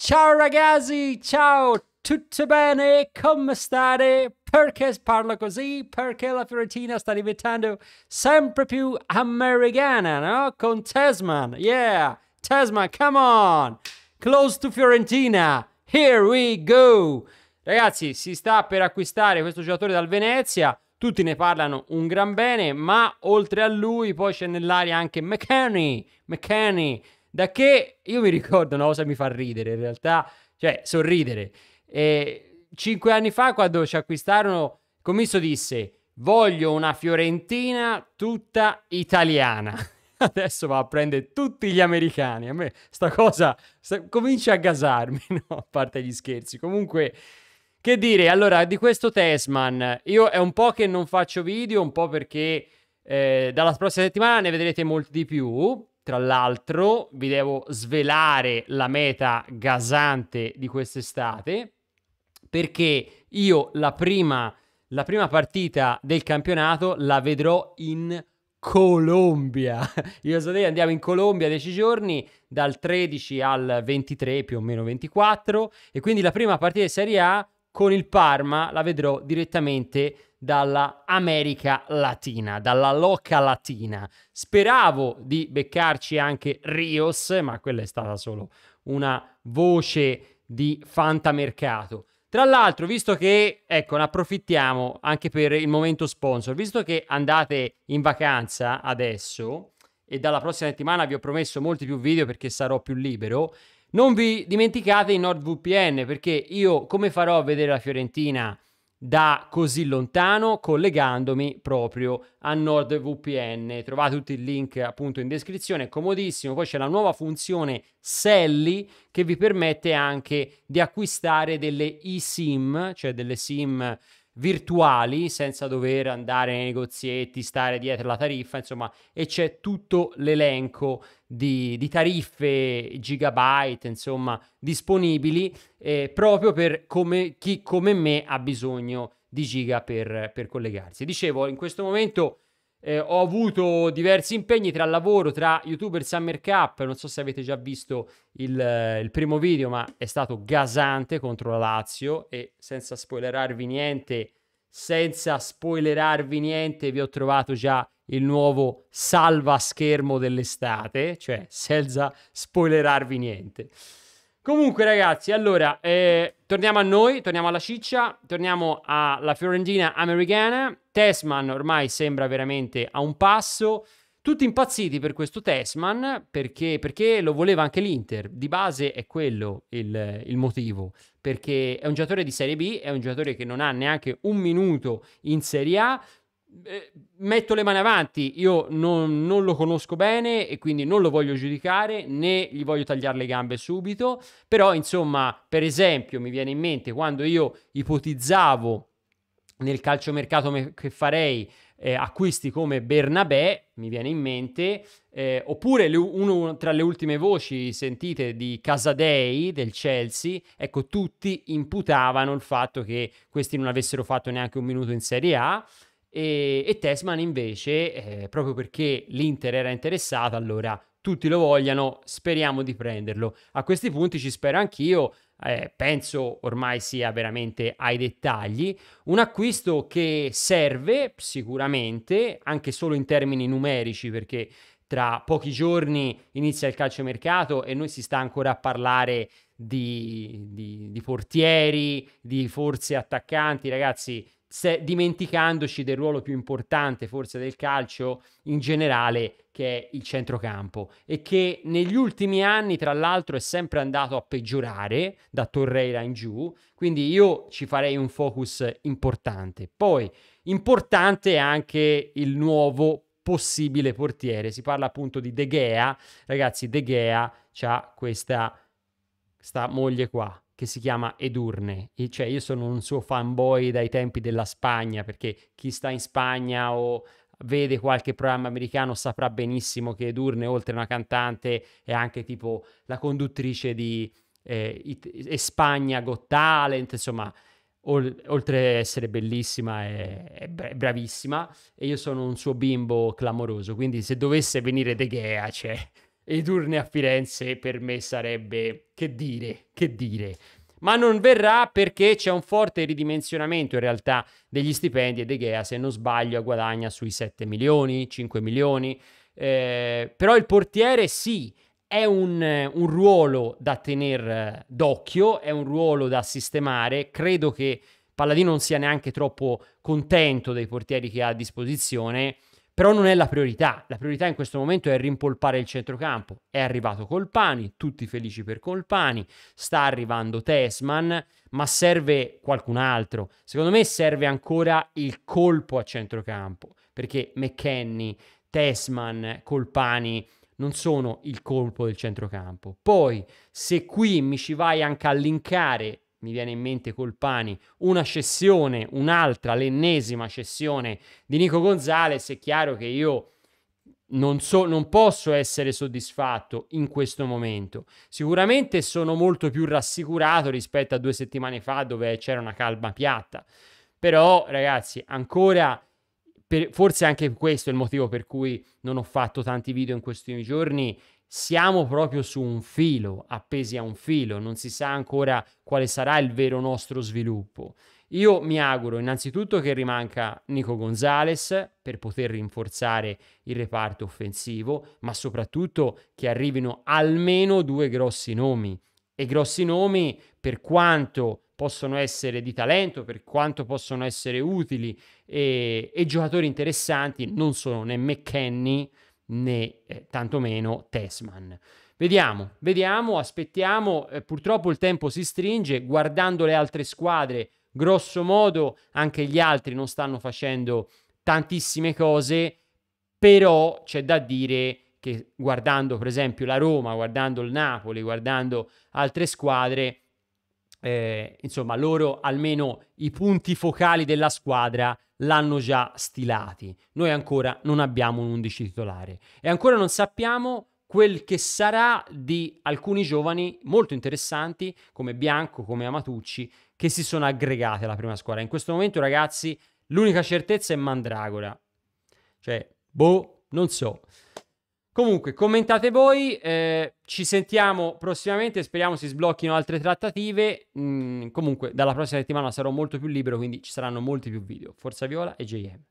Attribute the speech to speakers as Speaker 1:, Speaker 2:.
Speaker 1: Ciao ragazzi, ciao, tutto bene? Come state? Perché parlo così? Perché la Fiorentina sta diventando sempre più americana, no? Con Tesman, yeah! Tesman, come on! Close to Fiorentina, here we go! Ragazzi, si sta per acquistare questo giocatore dal Venezia, tutti ne parlano un gran bene, ma oltre a lui poi c'è nell'aria anche McKinney, McKinney, da che io mi ricordo una cosa mi fa ridere, in realtà, cioè sorridere. E cinque anni fa, quando ci acquistarono, il commisso disse: Voglio una Fiorentina tutta italiana. Adesso va a prendere tutti gli americani. A me sta cosa sta, comincia a gasarmi, no? A parte gli scherzi. Comunque. Che dire, allora, di questo Tesman, io è un po' che non faccio video, un po' perché eh, dalla prossima settimana ne vedrete molti di più, tra l'altro vi devo svelare la meta gasante di quest'estate, perché io la prima, la prima partita del campionato la vedrò in Colombia. Io so che andiamo in Colombia 10 giorni, dal 13 al 23, più o meno 24, e quindi la prima partita di Serie A con il Parma la vedrò direttamente dalla America Latina, dalla loca latina. Speravo di beccarci anche Rios, ma quella è stata solo una voce di fantamercato. Tra l'altro, visto che, ecco, ne approfittiamo anche per il momento sponsor, visto che andate in vacanza adesso e dalla prossima settimana vi ho promesso molti più video perché sarò più libero, non vi dimenticate i NordVPN perché io come farò a vedere la Fiorentina da così lontano collegandomi proprio a NordVPN. Trovate tutti i link appunto in descrizione, è comodissimo. Poi c'è la nuova funzione Selly che vi permette anche di acquistare delle eSIM, cioè delle SIM virtuali senza dover andare nei negozietti, stare dietro la tariffa, insomma, e c'è tutto l'elenco di, di tariffe gigabyte, insomma, disponibili eh, proprio per come, chi come me ha bisogno di giga per, per collegarsi. Dicevo, in questo momento eh, ho avuto diversi impegni tra lavoro, tra YouTuber Summer Cup. Non so se avete già visto il, eh, il, primo video, ma è stato gasante contro la Lazio. E senza spoilerarvi niente, senza spoilerarvi niente, vi ho trovato già il nuovo salva schermo dell'estate. Cioè, senza spoilerarvi niente. Comunque, ragazzi, allora, eh, torniamo a noi, torniamo alla ciccia, torniamo alla Fiorentina americana. Tesman ormai sembra veramente a un passo. Tutti impazziti per questo Tesman perché, perché lo voleva anche l'Inter. Di base è quello il, il, motivo. Perché è un giocatore di Serie B, è un giocatore che non ha neanche un minuto in Serie A. Eh, metto le mani avanti, io non, non, lo conosco bene e quindi non lo voglio giudicare né gli voglio tagliare le gambe subito, però insomma, per esempio, mi viene in mente quando io ipotizzavo nel calciomercato me- che farei eh, acquisti come Bernabé, mi viene in mente, eh, oppure le, uno tra le ultime voci sentite di Casadei del Chelsea, ecco, tutti imputavano il fatto che questi non avessero fatto neanche un minuto in Serie A. E, e Tesman invece, eh, proprio perché l'Inter era interessata, allora tutti lo vogliano, speriamo di prenderlo. A questi punti ci spero anch'io, eh, penso ormai sia veramente ai dettagli. Un acquisto che serve sicuramente, anche solo in termini numerici, perché tra pochi giorni inizia il calciomercato e noi si sta ancora a parlare di, di, di portieri, di forze attaccanti, ragazzi se, dimenticandoci del ruolo più importante forse del calcio in generale che è il centrocampo e che negli ultimi anni tra l'altro è sempre andato a peggiorare da Torreira in giù, quindi io ci farei un focus importante. Poi importante è anche il nuovo possibile portiere, si parla appunto di De Gea, ragazzi De Gea ha questa moglie qua, che si chiama Edurne, e cioè io sono un suo fanboy dai tempi della Spagna, perché chi sta in Spagna o vede qualche programma americano saprà benissimo che Edurne, oltre a una cantante, è anche tipo la conduttrice di eh, It- Spagna Got Talent, insomma, ol- oltre a essere bellissima è, è, bra- bravissima e io sono un suo bimbo clamoroso, quindi se dovesse venire De Gea, cioè Edurne a Firenze per me sarebbe che dire, che dire. Ma non verrà perché c'è un forte ridimensionamento in realtà degli stipendi e De Gea, se non sbaglio, guadagna sui 7 milioni, 5 milioni. Eh, però il portiere sì, è un, un ruolo da tenere eh, d'occhio, è un ruolo da sistemare. Credo che Palladino non sia neanche troppo contento dei portieri che ha a disposizione però non è la priorità, la priorità in questo momento è rimpolpare il centrocampo. È arrivato Colpani, tutti felici per Colpani, sta arrivando Tesman, ma serve qualcun altro. Secondo me serve ancora il colpo a centrocampo, perché McKenny, Tesman, Colpani non sono il colpo del centrocampo. Poi, se qui mi ci vai anche a linkare mi viene in mente Colpani, una cessione, un'altra, l'ennesima cessione di Nico Gonzalez, è chiaro che io non, so, non posso essere soddisfatto in questo momento. Sicuramente sono molto più rassicurato rispetto a due settimane fa dove c'era una calma piatta. Però, ragazzi, ancora... Per, forse anche questo è il motivo per cui non ho fatto tanti video in questi giorni siamo proprio su un filo, appesi a un filo, non si sa ancora quale sarà il vero nostro sviluppo. Io mi auguro innanzitutto che rimanga Nico Gonzalez per poter rinforzare il reparto offensivo, ma soprattutto che arrivino almeno due grossi nomi. E grossi nomi per quanto possono essere di talento, per quanto possono essere utili e, e giocatori interessanti, non sono né McKenny, né eh, tantomeno Tesman. Vediamo, vediamo, aspettiamo, eh, purtroppo il tempo si stringe, guardando le altre squadre, grosso modo anche gli altri non stanno facendo tantissime cose, però c'è da dire che guardando per esempio la Roma, guardando il Napoli, guardando altre squadre, eh, insomma, loro almeno i punti focali della squadra l'hanno già stilati. Noi ancora non abbiamo un 11 titolare e ancora non sappiamo quel che sarà di alcuni giovani molto interessanti come Bianco, come Amatucci, che si sono aggregati alla prima squadra. In questo momento, ragazzi, l'unica certezza è Mandragora. Cioè, boh, non so. Comunque, commentate voi, eh, ci sentiamo prossimamente, speriamo si sblocchino altre trattative. Mm, comunque, dalla prossima settimana sarò molto più libero, quindi ci saranno molti più video. Forza Viola e JM.